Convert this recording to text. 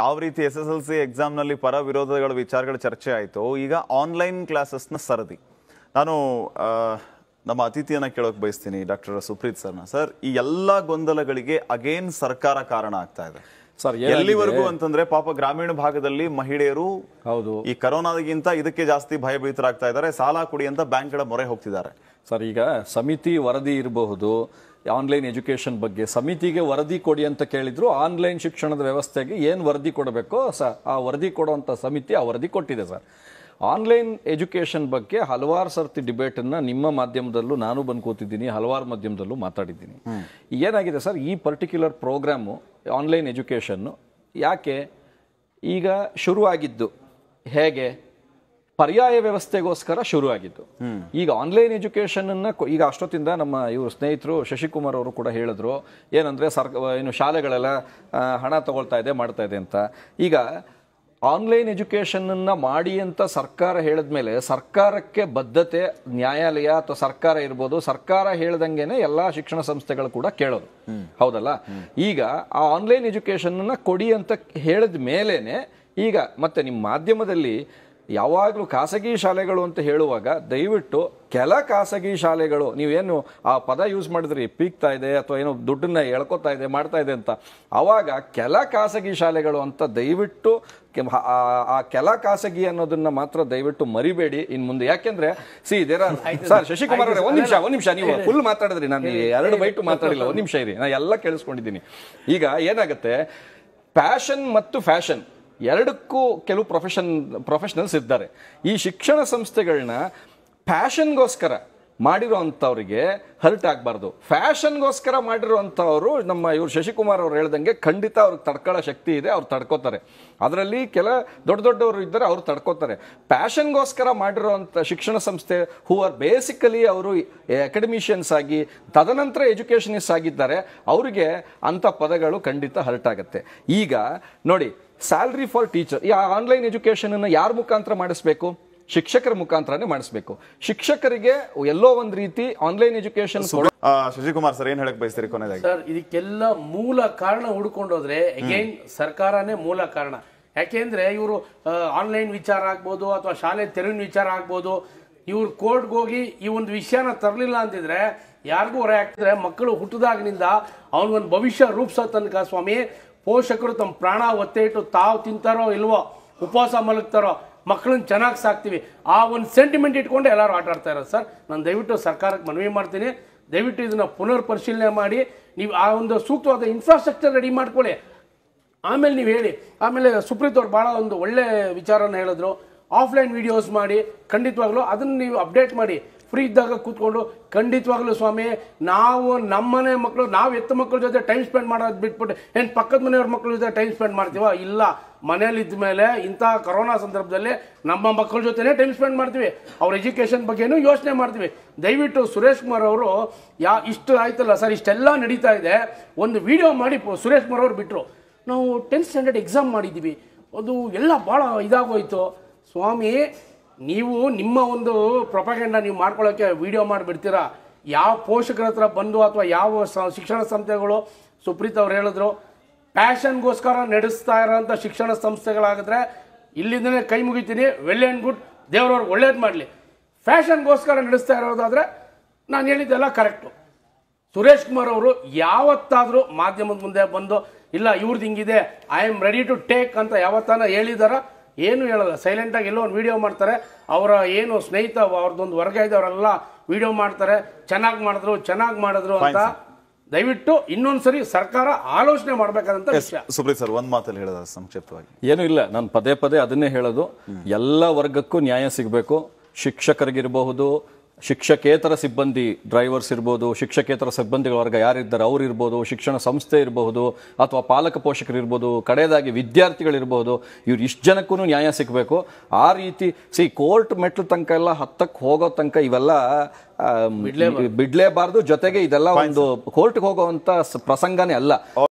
ಯಾವ ರೀತಿ S S L C ಎಕ್ಸಾಮ್ನಲ್ಲಿ ಪರ ವಿರೋಧಗಳ ವಿಚಾರಗಳ ಚರ್ಚೆ ಆಯಿತು ಈಗ ಆನ್ಲೈನ್ ಕ್ಲಾಸಸ್ನ ಸರದಿ ನಾನು ನಮ್ಮ ಅತಿಥಿಯನ್ನು ಕೇಳೋಕೆ ಬಯಸ್ತೀನಿ ಡಾಕ್ಟರ್ ಸುಪ್ರೀತ್ ಸರ್ನ ಸರ್ ಈ ಎಲ್ಲ ಗೊಂದಲಗಳಿಗೆ ಅಗೇನ್ ಸರ್ಕಾರ ಕಾರಣ ಆಗ್ತಾ ಇದೆ ಸರ್ ಎಲ್ಲಿವರೆಗೂ ಅಂತಂದ್ರೆ ಪಾಪ ಗ್ರಾಮೀಣ ಭಾಗದಲ್ಲಿ ಮಹಿಳೆಯರು ಹೌದು ಈ ಕರೋನಾದಗಿಂತ ಇದಕ್ಕೆ ಜಾಸ್ತಿ ಭಯಭೀತರಾಗ್ತಾ ಇದ್ದಾರೆ ಸಾಲ ಕೊಡಿ ಅಂತ ಬ್ಯಾಂಕ್ಗಳ ಮೊರೆ ಹೋಗ್ತಿದ್ದಾರೆ ಸರ್ ಈಗ ಸಮಿತಿ ವರದಿ ಇರಬಹುದು ಆನ್ಲೈನ್ ಎಜುಕೇಷನ್ ಬಗ್ಗೆ ಸಮಿತಿಗೆ ವರದಿ ಕೊಡಿ ಅಂತ ಕೇಳಿದ್ರು ಆನ್ಲೈನ್ ಶಿಕ್ಷಣದ ವ್ಯವಸ್ಥೆಗೆ ಏನು ವರದಿ ಕೊಡಬೇಕೋ ಸ ಆ ವರದಿ ಕೊಡುವಂಥ ಸಮಿತಿ ಆ ವರದಿ ಕೊಟ್ಟಿದೆ ಸರ್ ಆನ್ಲೈನ್ ಎಜುಕೇಷನ್ ಬಗ್ಗೆ ಹಲವಾರು ಸರ್ತಿ ಡಿಬೇಟನ್ನು ನಿಮ್ಮ ಮಾಧ್ಯಮದಲ್ಲೂ ನಾನು ಬಂದು ಕೂತಿದ್ದೀನಿ ಹಲವಾರು ಮಾಧ್ಯಮದಲ್ಲೂ ಮಾತಾಡಿದ್ದೀನಿ ಏನಾಗಿದೆ ಸರ್ ಈ ಪರ್ಟಿಕ್ಯುಲರ್ ಪ್ರೋಗ್ರಾಮು ಆನ್ಲೈನ್ ಎಜುಕೇಷನ್ನು ಯಾಕೆ ಈಗ ಶುರುವಾಗಿದ್ದು ಹೇಗೆ ಪರ್ಯಾಯ ವ್ಯವಸ್ಥೆಗೋಸ್ಕರ ಶುರು ಆಗಿದ್ದು ಈಗ ಆನ್ಲೈನ್ ಎಜುಕೇಶನ್ ಅನ್ನ ಈಗ ಅಷ್ಟೊತ್ತಿಂದ ನಮ್ಮ ಇವರು ಸ್ನೇಹಿತರು ಶಶಿಕುಮಾರ್ ಅವರು ಕೂಡ ಹೇಳಿದ್ರು ಏನಂದ್ರೆ ಸರ್ ಏನು ಶಾಲೆಗಳೆಲ್ಲ ಹಣ ತಗೊಳ್ತಾ ಇದೆ ಮಾಡ್ತಾ ಇದೆ ಅಂತ ಈಗ ಆನ್ಲೈನ್ ಅನ್ನ ಮಾಡಿ ಅಂತ ಸರ್ಕಾರ ಹೇಳಿದ್ಮೇಲೆ ಸರ್ಕಾರಕ್ಕೆ ಬದ್ಧತೆ ನ್ಯಾಯಾಲಯ ಅಥವಾ ಸರ್ಕಾರ ಇರ್ಬೋದು ಸರ್ಕಾರ ಹೇಳ್ದಂಗೆನೆ ಎಲ್ಲಾ ಶಿಕ್ಷಣ ಸಂಸ್ಥೆಗಳು ಕೂಡ ಕೇಳೋದು ಹೌದಲ್ಲ ಈಗ ಆ ಆನ್ಲೈನ್ ಅನ್ನ ಕೊಡಿ ಅಂತ ಹೇಳಿದ ಈಗ ಮತ್ತೆ ನಿಮ್ಮ ಮಾಧ್ಯಮದಲ್ಲಿ ಯಾವಾಗಲೂ ಖಾಸಗಿ ಶಾಲೆಗಳು ಅಂತ ಹೇಳುವಾಗ ದಯವಿಟ್ಟು ಕೆಲ ಖಾಸಗಿ ಶಾಲೆಗಳು ನೀವೇನು ಆ ಪದ ಯೂಸ್ ಮಾಡಿದ್ರಿ ಪೀಕ್ತಾ ಇದೆ ಅಥವಾ ಏನೋ ದುಡ್ಡನ್ನ ಎಳ್ಕೊತಾ ಇದೆ ಮಾಡ್ತಾ ಇದೆ ಅಂತ ಆವಾಗ ಕೆಲ ಖಾಸಗಿ ಶಾಲೆಗಳು ಅಂತ ದಯವಿಟ್ಟು ಆ ಕೆಲ ಖಾಸಗಿ ಅನ್ನೋದನ್ನ ಮಾತ್ರ ದಯವಿಟ್ಟು ಮರಿಬೇಡಿ ಇನ್ ಮುಂದೆ ಯಾಕೆಂದ್ರೆ ಸಿ ದೇರ ಸರ್ ಶಶಿಕುಮಾರ್ ಅವರೇ ಒಂದ್ ನಿಮಿಷ ಒಂದ್ ನಿಮಿಷ ನೀವು ಫುಲ್ ಮಾತಾಡಿದ್ರಿ ನಾನು ಎರಡು ಬೈಟು ಮಾತಾಡಿಲ್ಲ ಒಂದ್ ನಿಮಿಷ ಇರಿ ನಾ ಎಲ್ಲ ಕೇಳಿಸ್ಕೊಂಡಿದ್ದೀನಿ ಈಗ ಏನಾಗುತ್ತೆ ಪ್ಯಾಷನ್ ಮತ್ತು ಫ್ಯಾಷನ್ ಎರಡಕ್ಕೂ ಕೆಲವು ಪ್ರೊಫೆಷನ್ ಪ್ರೊಫೆಷನಲ್ಸ್ ಇದ್ದಾರೆ ಈ ಶಿಕ್ಷಣ ಸಂಸ್ಥೆಗಳನ್ನ ಪ್ಯಾಷನ್ಗೋಸ್ಕರ ಮಾಡಿರೋ ಅಂಥವ್ರಿಗೆ ಹರ್ಟ್ ಆಗಬಾರ್ದು ಫ್ಯಾಷನ್ಗೋಸ್ಕರ ಮಾಡಿರುವಂಥವ್ರು ನಮ್ಮ ಇವರು ಶಶಿಕುಮಾರ್ ಅವ್ರು ಹೇಳ್ದಂಗೆ ಖಂಡಿತ ಅವ್ರಿಗೆ ತಡ್ಕೊಳ್ಳೋ ಶಕ್ತಿ ಇದೆ ಅವ್ರು ತಡ್ಕೋತಾರೆ ಅದರಲ್ಲಿ ಕೆಲ ದೊಡ್ಡ ದೊಡ್ಡವರು ಇದ್ದರೆ ಅವ್ರು ತಡ್ಕೋತಾರೆ ಫ್ಯಾಷನ್ಗೋಸ್ಕರ ಮಾಡಿರುವಂಥ ಶಿಕ್ಷಣ ಸಂಸ್ಥೆ ಹೂ ಆರ್ ಬೇಸಿಕಲಿ ಅವರು ಅಕಾಡೆಮಿಷಿಯನ್ಸ್ ಆಗಿ ತದನಂತರ ಎಜುಕೇಷನಿಸ್ ಆಗಿದ್ದಾರೆ ಅವರಿಗೆ ಅಂಥ ಪದಗಳು ಖಂಡಿತ ಹರ್ಟ್ ಆಗುತ್ತೆ ಈಗ ನೋಡಿ ಸ್ಯಾಲ್ರಿ ಫಾರ್ ಟೀಚರ್ ಈ ಆನ್ಲೈನ್ ಎಜುಕೇಷನನ್ನು ಯಾರ ಮುಖಾಂತರ ಮಾಡಿಸ್ಬೇಕು ಶಿಕ್ಷಕರ ಮುಖಾಂತರನೇ ಮಾಡಿಸ್ಬೇಕು ಶಿಕ್ಷಕರಿಗೆ ಎಲ್ಲೋ ಒಂದ್ ರೀತಿ ಆನ್ಲೈನ್ ಎಜುಕೇಶನ್ ಶಶಿಕುಮಾರ್ ಸರ್ ಏನ್ ಹೇಳಕ್ ಬಯಸ್ತೀರಿ ಕೊನೆಯದಾಗಿ ಸರ್ ಇದಕ್ಕೆಲ್ಲ ಮೂಲ ಕಾರಣ ಹುಡ್ಕೊಂಡೋದ್ರೆ ಅಗೇನ್ ಸರ್ಕಾರನೇ ಮೂಲ ಕಾರಣ ಯಾಕೆಂದ್ರೆ ಇವರು ಆನ್ಲೈನ್ ವಿಚಾರ ಆಗ್ಬೋದು ಅಥವಾ ಶಾಲೆ ತೆರವಿನ ವಿಚಾರ ಆಗ್ಬೋದು ಇವ್ರು ಕೋರ್ಟ್ಗೆ ಹೋಗಿ ಈ ಒಂದು ವಿಷಯನ ತರಲಿಲ್ಲ ಅಂತಿದ್ರೆ ಯಾರಿಗೂ ಹೊರ ಹಾಕಿದ್ರೆ ಮಕ್ಕಳು ಹುಟ್ಟಿದಾಗಿನಿಂದ ಅವನಿಗೊಂದು ಭವಿಷ್ಯ ರೂಪಿಸೋ ತನಕ ಸ್ವಾಮಿ ಪೋಷಕರು ತಮ್ಮ ಪ್ರಾಣ ಒತ್ತೆ ಇಟ್ಟು ತಾವು ತಿಂತಾರೋ ಇಲ್ವೋ ಉಪವಾಸ ಮಲಗ್ತಾರೋ ಮಕ್ಕಳನ್ನ ಚೆನ್ನಾಗಿ ಸಾಕ್ತೀವಿ ಆ ಒಂದು ಸೆಂಟಿಮೆಂಟ್ ಇಟ್ಕೊಂಡು ಎಲ್ಲರೂ ಆಟ ಆಡ್ತಾ ಇರೋದು ಸರ್ ನಾನು ದಯವಿಟ್ಟು ಸರ್ಕಾರಕ್ಕೆ ಮನವಿ ಮಾಡ್ತೀನಿ ದಯವಿಟ್ಟು ಇದನ್ನು ಪುನರ್ ಪರಿಶೀಲನೆ ಮಾಡಿ ನೀವು ಆ ಒಂದು ಸೂಕ್ತವಾದ ಇನ್ಫ್ರಾಸ್ಟ್ರಕ್ಚರ್ ರೆಡಿ ಮಾಡ್ಕೊಳ್ಳಿ ಆಮೇಲೆ ನೀವು ಹೇಳಿ ಆಮೇಲೆ ಸುಪ್ರೀತ್ ಅವ್ರು ಭಾಳ ಒಂದು ಒಳ್ಳೆ ವಿಚಾರನ ಹೇಳಿದ್ರು ಆಫ್ಲೈನ್ ವಿಡಿಯೋಸ್ ಮಾಡಿ ಖಂಡಿತವಾಗ್ಲೂ ಅದನ್ನು ನೀವು ಅಪ್ಡೇಟ್ ಮಾಡಿ ಫ್ರೀ ಇದ್ದಾಗ ಕೂತ್ಕೊಂಡು ಖಂಡಿತವಾಗ್ಲೂ ಸ್ವಾಮಿ ನಾವು ನಮ್ಮನೆ ಮಕ್ಕಳು ನಾವು ಎತ್ತ ಮಕ್ಕಳ ಜೊತೆ ಟೈಮ್ ಸ್ಪೆಂಡ್ ಮಾಡೋದು ಬಿಟ್ಬಿಟ್ಟು ಏನು ಪಕ್ಕದ ಮನೆಯವ್ರ ಮಕ್ಕಳ ಜೊತೆ ಟೈಮ್ ಸ್ಪೆಂಡ್ ಮಾಡ್ತೀವ ಇಲ್ಲ ಮನೇಲಿದ್ದ ಮೇಲೆ ಇಂಥ ಕರೋನಾ ಸಂದರ್ಭದಲ್ಲಿ ನಮ್ಮ ಮಕ್ಕಳ ಜೊತೆನೇ ಟೈಮ್ ಸ್ಪೆಂಡ್ ಮಾಡ್ತೀವಿ ಅವ್ರ ಎಜುಕೇಷನ್ ಬಗ್ಗೆನೂ ಯೋಚನೆ ಮಾಡ್ತೀವಿ ದಯವಿಟ್ಟು ಸುರೇಶ್ ಕುಮಾರ್ ಅವರು ಯಾ ಇಷ್ಟು ಆಯ್ತಲ್ಲ ಸರ್ ಇಷ್ಟೆಲ್ಲ ನಡೀತಾ ಇದೆ ಒಂದು ವಿಡಿಯೋ ಮಾಡಿ ಸುರೇಶ್ ಕುಮಾರ್ ಅವರು ಬಿಟ್ಟರು ನಾವು ಟೆಂತ್ ಸ್ಟ್ಯಾಂಡರ್ಡ್ ಎಕ್ಸಾಮ್ ಮಾಡಿದ್ದೀವಿ ಅದು ಎಲ್ಲ ಭಾಳ ಇದಾಗೋಯ್ತು ಸ್ವಾಮಿ ನೀವು ನಿಮ್ಮ ಒಂದು ಪ್ರೊಪಗಂಡ ನೀವು ಮಾಡ್ಕೊಳ್ಳೋಕ್ಕೆ ವಿಡಿಯೋ ಮಾಡಿಬಿಡ್ತೀರಾ ಯಾವ ಪೋಷಕರ ಹತ್ರ ಬಂದು ಅಥವಾ ಯಾವ ಶಿಕ್ಷಣ ಸಂಸ್ಥೆಗಳು ಸುಪ್ರೀತ್ ಅವ್ರು ಹೇಳಿದ್ರು ಪ್ಯಾಷನ್ಗೋಸ್ಕರ ನಡೆಸ್ತಾ ಇರೋಂಥ ಶಿಕ್ಷಣ ಸಂಸ್ಥೆಗಳಾಗಿದ್ರೆ ಇಲ್ಲಿಂದನೇ ಕೈ ಮುಗಿತೀನಿ ವೆಲ್ ಆ್ಯಂಡ್ ಗುಡ್ ದೇವ್ರವ್ರಿಗೆ ಒಳ್ಳೇದು ಮಾಡಲಿ ಫ್ಯಾಷನ್ಗೋಸ್ಕರ ನಡೆಸ್ತಾ ಇರೋದಾದರೆ ನಾನು ಹೇಳಿದ್ದೆಲ್ಲ ಕರೆಕ್ಟು ಸುರೇಶ್ ಕುಮಾರ್ ಅವರು ಯಾವತ್ತಾದರೂ ಮಾಧ್ಯಮದ ಮುಂದೆ ಬಂದು ಇಲ್ಲ ಇವ್ರದ್ದು ಹಿಂಗಿದೆ I am ready to take ಅಂತ ಯಾವತ್ತಾನ ಹೇಳಿದಾರ ಏನು ಹೇಳಲ್ಲ ಸೈಲೆಂಟಾಗಿ ಎಲ್ಲೋ ಒಂದು ವೀಡಿಯೋ ಮಾಡ್ತಾರೆ ಅವರ ಏನು ಸ್ನೇಹಿತ ಅವ್ರದ್ದೊಂದು ವರ್ಗ ಇದೆ ಅವರೆಲ್ಲ ವೀಡಿಯೋ ಮಾಡ್ತಾರೆ ಚೆನ್ನಾಗಿ ಮಾಡಿದ್ರು ಚೆನ್ನಾಗಿ ಮಾಡಿದ್ರು ಅಂತ ದಯವಿಟ್ಟು ಇನ್ನೊಂದ್ಸರಿ ಸರ್ಕಾರ ಆಲೋಚನೆ ಮಾಡಬೇಕಾದಂತ ಸುಪ್ರೀತ್ ಸರ್ ಒಂದ್ ಮಾತಲ್ಲಿ ಹೇಳಿದ ಸಂಕ್ಷಿಪ್ತವಾಗಿ ಏನು ಇಲ್ಲ ನಾನು ಪದೇ ಪದೇ ಅದನ್ನೇ ಹೇಳೋದು ಎಲ್ಲ ವರ್ಗಕ್ಕೂ ನ್ಯಾಯ ಸಿಗಬೇಕು ಶಿಕ್ಷಕರಿಗಿರಬಹುದು ಶಿಕ್ಷಕೇತರ ಸಿಬ್ಬಂದಿ ಡ್ರೈವರ್ಸ್ ಇರ್ಬೋದು ಶಿಕ್ಷಕೇತರ ಸಿಬ್ಬಂದಿಗಳ ವರ್ಗ ಯಾರಿದ್ದಾರೆ ಅವ್ರು ಇರ್ಬೋದು ಶಿಕ್ಷಣ ಸಂಸ್ಥೆ ಇರಬಹುದು ಅಥವಾ ಪಾಲಕ ಪೋಷಕರು ಇರ್ಬೋದು ಕಡೆಯದಾಗಿ ವಿದ್ಯಾರ್ಥಿಗಳಿರ್ಬೋದು ಇವ್ರು ಇಷ್ಟು ಜನಕ್ಕೂ ನ್ಯಾಯ ಸಿಗಬೇಕು ಆ ರೀತಿ ಸಿ ಕೋರ್ಟ್ ಮೆಟ್ಲು ತನಕ ಎಲ್ಲ ಹತ್ತಕ್ಕೆ ಹೋಗೋ ತನಕ ಇವೆಲ್ಲ ಬಿಡ್ಲೇಬಾರ್ದು ಜೊತೆಗೆ ಇದೆಲ್ಲ ಒಂದು ಕೋರ್ಟ್ಗೆ ಹೋಗುವಂಥ ಪ್ರಸಂಗನೇ ಅಲ್ಲ